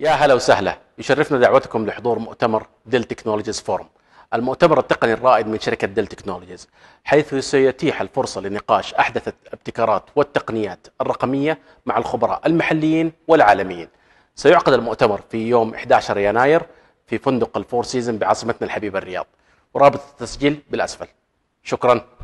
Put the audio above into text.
يا هلا وسهلا يشرفنا دعوتكم لحضور مؤتمر ديل تكنولوجيز فورم المؤتمر التقني الرائد من شركة ديل تكنولوجيز حيث سيتيح الفرصة لنقاش أحدث الابتكارات والتقنيات الرقمية مع الخبراء المحليين والعالميين سيعقد المؤتمر في يوم 11 يناير في فندق الفور سيزن بعاصمتنا الحبيبة الرياض ورابط التسجيل بالأسفل شكراً